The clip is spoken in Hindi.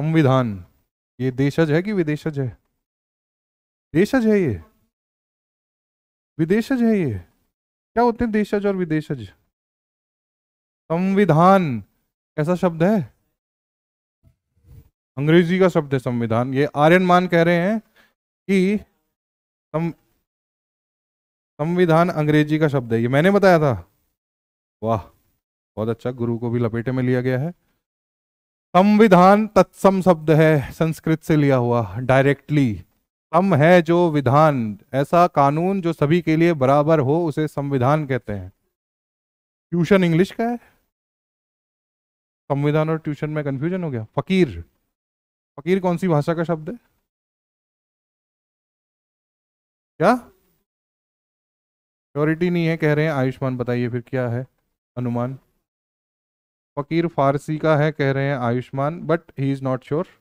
संविधान ये देशज है कि विदेशज है देशज है ये विदेशज है ये क्या होते हैं देशज और विदेशज संविधान कैसा शब्द है अंग्रेजी का शब्द है संविधान ये आर्यन मान कह रहे हैं कि संविधान अंग्रेजी का शब्द है ये मैंने बताया था वाह बहुत अच्छा गुरु को भी लपेटे में लिया गया है संविधान तत्सम शब्द है संस्कृत से लिया हुआ डायरेक्टली सम है जो विधान ऐसा कानून जो सभी के लिए बराबर हो उसे संविधान कहते हैं ट्यूशन इंग्लिश का है संविधान और ट्यूशन में कंफ्यूजन हो गया फकीर फकीर कौन सी भाषा का शब्द है क्या प्योरिटी नहीं है कह रहे हैं आयुष्मान बताइए फिर क्या है अनुमान फ़कीर फ़ारसी का है कह रहे हैं Ayushman but he is not sure